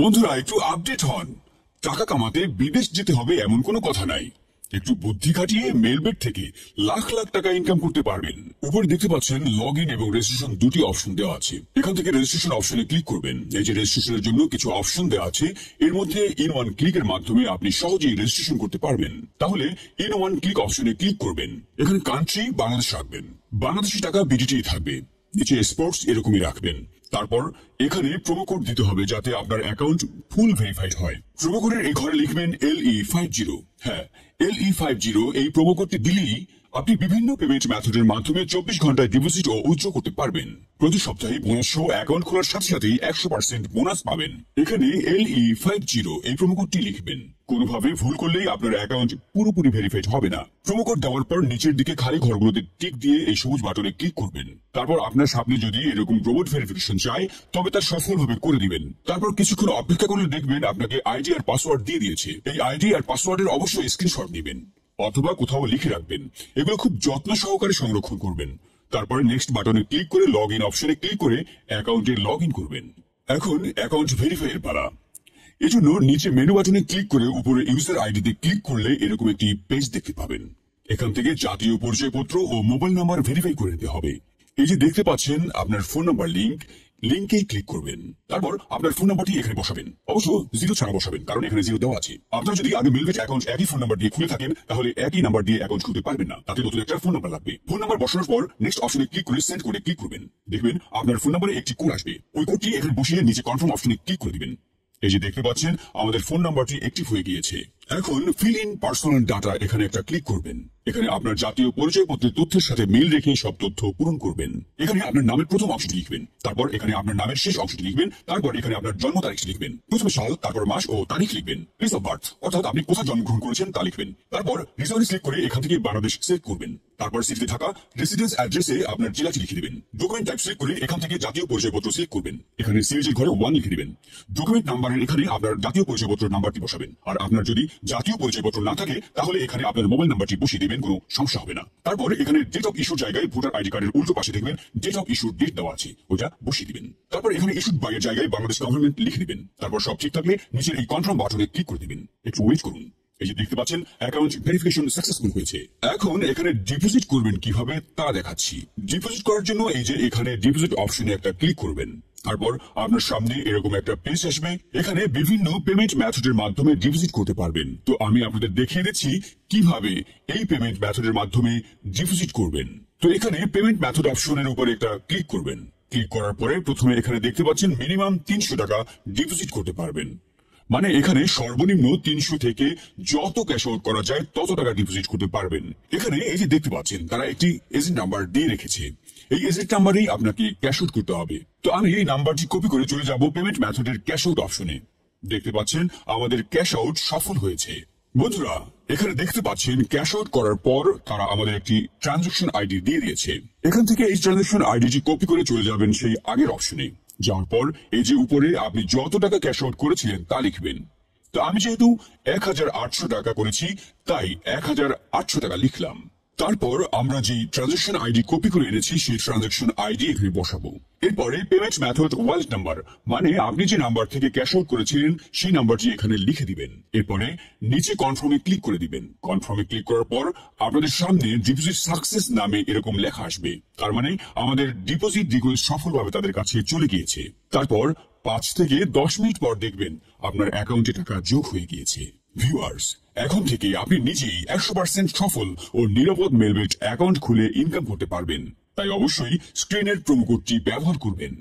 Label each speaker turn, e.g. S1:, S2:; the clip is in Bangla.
S1: বন্ধুরা একটু আপডেট হন টাকা কামাতে বিদেশ যেতে হবে এমন কোনো কথা নাই একটু বুদ্ধি খাটিয়ে মেলবেট থেকে লাখ লাখ টাকা ইনকাম করতে পারবেন উপরে দেখতে পাচ্ছেন লগ ইন এবং রেজিস্ট্রেশন দুটি অপশন দেওয়া আছে এখান থেকে রেজিস্ট্রেশন অপশনে ক্লিক করবেন এই যে রেজিস্ট্রেশনের জন্য কিছু অপশন দেওয়া আছে এর মধ্যে ইন ওয়ান ক্লিকের মাধ্যমে আপনি সহজেই রেজিস্ট্রেশন করতে পারবেন তাহলে ইন ওয়ান ক্লিক অপশনে ক্লিক করবেন এখানে কান্ট্রি বাংলাদেশ রাখবেন বাংলাদেশি টাকা বিডিটি থাকবে নিচে স্পোর্টস এরকমই রাখবেন তারপর এখানে প্রোমো কোড দিতে হবে যাতে আপনার অ্যাকাউন্ট ফুল ভেরিফাইড হয় প্রোমো কোডের এই ঘরে লিখবেন এল ই ফাইভ জিরো হ্যাঁ এল ই ফাইভ জিরো এই প্রোমো কোডটি দিলেই আপনি বিভিন্ন পেমেন্ট মেথডের মাধ্যমে চব্বিশ ঘন্টায় ডিপোজিট ও উইথড্র করতে পারবেন প্রতি সপ্তাহে বোনাস সহ অ্যাকাউন্ট খোলার সাথে সাথেই একশো পার্সেন্ট বোনাস পাবেন এখানে এল ই ফাইভ জিরো এই প্রোমো কোডটি লিখবেন কোনোভাবে ভুল করলেই আপনার অ্যাকাউন্ট পুরোপুরি ভেরিফাইড হবে না প্রোমোকোড দেওয়ার পর নিচের দিকে খালি ঘরগুলোতে টিক দিয়ে এই সবুজ বাটনে ক্লিক করবেন তারপর আপনার সামনে যদি এরকম রোবট ভেরিফিকেশন চায় তবে তা সফলভাবে করে দিবেন তারপর কিছুক্ষণ অপেক্ষা করলে দেখবেন আপনাকে আইডি আর পাসওয়ার্ড দিয়ে দিয়েছে এই আইডি আর পাসওয়ার্ডের অবশ্যই স্ক্রিনশট নেবেন অথবা কোথাও লিখে রাখবেন এগুলো খুব যত্ন সহকারে সংরক্ষণ করবেন তারপর নেক্সট বাটনে ক্লিক করে লগ ইন অপশনে ক্লিক করে অ্যাকাউন্টে লগ ইন করবেন এখন অ্যাকাউন্ট ভেরিফাইয়ের পালা এজন্য নিচে মেনু বাটনে ক্লিক করে উপরে ইউজার আইডিতে ক্লিক করলে এরকম একটি পেজ দেখতে পাবেন এখান থেকে জাতীয় পরিচয়পত্র ও মোবাইল নাম্বার ভেরিফাই করে নিতে হবে এই যে দেখতে পাচ্ছেন আপনার ফোন নাম্বার লিঙ্ক লিঙ্কে ক্লিক করবেন তারপর আপনার ফোন নাম্বারটি এখানে বসাবেন অবশ্য জিরো ছাড়া বসাবেন কারণ এখানে জিরো দেওয়া আছে আপনার যদি আগে মেলবেট অ্যাকাউন্ট একই ফোন নাম্বার দিয়ে খুলে থাকেন তাহলে একই নাম্বার দিয়ে অ্যাকাউন্ট খুলতে পারবেন না তাতে নতুন একটা ফোন নাম্বার লাগবে ফোন নাম্বার বসানোর পর নেক্সট অপশনে ক্লিক করে সেন্ড করে ক্লিক করবেন দেখবেন আপনার ফোন নাম্বারে একটি কোড আসবে ওই কোডটি এখানে বসিয়ে নিচে কনফার্ম অপশনে ক্লিক করে দিবেন এই যে দেখতে পাচ্ছেন আমাদের ফোন নাম্বারটি একটিভ হয়ে গিয়েছে এখন ফিল ইন পার্সোনাল ডাটা এখানে একটা ক্লিক করবেন এখানে আপনার জাতীয় পরিচয়পত্রের তথ্যের সাথে মিল রেখে সব তথ্য পূরণ করবেন এখানে আপনার নামের প্রথম অংশটি লিখবেন তারপর এখানে আপনার নামের শেষ অংশটি লিখবেন তারপর এখানে আপনার জন্ম তারিখ লিখবেন প্রথমে সাল তারপর মাস ও তারিখ লিখবেন প্লেস অফ বার্থ অর্থাৎ আপনি কোথায় জন্মগ্রহণ করেছেন তা লিখবেন তারপর রিজার্ভ ক্লিক করে এখান থেকে বাংলাদেশ সিলেক্ট করবেন তারপর সিটিতে থাকা রেসিডেন্স অ্যাড্রেসে আপনার জেলাটি লিখে দিবেন ডকুমেন্ট টাইপ সিলেক্ট করে এখান থেকে জাতীয় পরিচয়পত্র সিলেক্ট করবেন এখানে সিএজি ঘরে ওয়ান লিখে দিবেন ডকুমেন্ট নাম্বারের এখানে আপনার জাতীয় পরিচয়পত্র নাম্বারটি বসাবেন আর আপনার যদি জাতীয় পরিচয়পত্র না থাকে তাহলে এখানে আপনার মোবাইল নাম্বারটি বসিয়ে দেবেন কোনো সমস্যা হবে না তারপর এখানে ডেট অফ ইস্যুর জায়গায় ভোটার আইডি কার্ডের উল্টো পাশে দেখবেন ডেট অফ ইস্যুর ডেট দেওয়া আছে ওটা বসিয়ে দিবেন তারপর এখানে ইস্যুড বাইয়ের জায়গায় বাংলাদেশ গভর্নমেন্ট লিখে দিবেন তারপর সব ঠিক থাকলে নিচের এই কনফার্ম বাটনে ক্লিক করে দিবেন একটু ওয়েট করুন এই যে দেখতে পাচ্ছেন অ্যাকাউন্ট ভেরিফিকেশন সাকসেসফুল হয়েছে এখন এখানে ডিপোজিট করবেন কিভাবে তা দেখাচ্ছি ডিপোজিট করার জন্য এই যে এখানে ডিপোজিট অপশনে একটা ক্লিক করবেন তারপর আপনার সামনে এরকম একটা পেজ আসবে এখানে বিভিন্ন পেমেন্ট মেথডের মাধ্যমে ডিপোজিট করতে পারবেন তো আমি আপনাদের দেখিয়ে দিচ্ছি কিভাবে এই পেমেন্ট মেথডের মাধ্যমে ডিপোজিট করবেন তো এখানে পেমেন্ট মেথড অপশনের উপর একটা ক্লিক করবেন ক্লিক করার পরে প্রথমে এখানে দেখতে পাচ্ছেন মিনিমাম তিনশো টাকা ডিপোজিট করতে পারবেন মানে এখানে সর্বনিম্ন তিনশো থেকে যত ক্যাশ আউট করা যায় তত টাকা ডিপোজিট করতে পারবেন এখানে এই যে দেখতে পাচ্ছেন তারা একটি এজেন্ট নাম্বার দিয়ে রেখেছে এই এজেন্ট নাম্বারেই আপনাকে ক্যাশ আউট করতে হবে তো আমি এই নাম্বারটি কপি করে চলে যাব পেমেন্ট ম্যাথডের ক্যাশ আউট অপশনে দেখতে পাচ্ছেন আমাদের ক্যাশ আউট সফল হয়েছে বন্ধুরা এখানে দেখতে পাচ্ছেন ক্যাশ আউট করার পর তারা আমাদের একটি ট্রানজাকশন আইডি দিয়ে দিয়েছে এখান থেকে এই ট্রানজাকশন আইডিটি কপি করে চলে যাবেন সেই আগের অপশনে যাওয়ার পর এই যে উপরে আপনি যত টাকা ক্যাশ আউট করেছিলেন তা লিখবেন তো আমি যেহেতু এক হাজার আটশো টাকা করেছি তাই এক হাজার আটশো টাকা লিখলাম তারপর আমরা যে ট্রানজেকশন আইডি কপি করে এনেছি সেই ট্রানজেকশন আইডি এখানে বসাবো এরপরে পেমেন্ট মেথড ওয়ালেট নাম্বার মানে আপনি যে নাম্বার থেকে ক্যাশ আউট করেছিলেন সেই নাম্বারটি এখানে লিখে দিবেন এরপরে নিচে কনফার্মে ক্লিক করে দিবেন কনফার্মে ক্লিক করার পর আপনাদের সামনে ডিপোজিট সাকসেস নামে এরকম লেখা আসবে তার মানে আমাদের ডিপোজিট যেগুলো সফলভাবে তাদের কাছে চলে গিয়েছে তারপর পাঁচ থেকে দশ মিনিট পর দেখবেন আপনার অ্যাকাউন্টে টাকা যোগ হয়ে গিয়েছে ভিউয়ার্স এখন থেকে আপনি নিজেই একশো পার্সেন্ট সফল ও নিরাপদ মেলবেট অ্যাকাউন্ট খুলে ইনকাম করতে পারবেন তাই অবশ্যই স্ক্রিনের প্রোমো ব্যবহার করবেন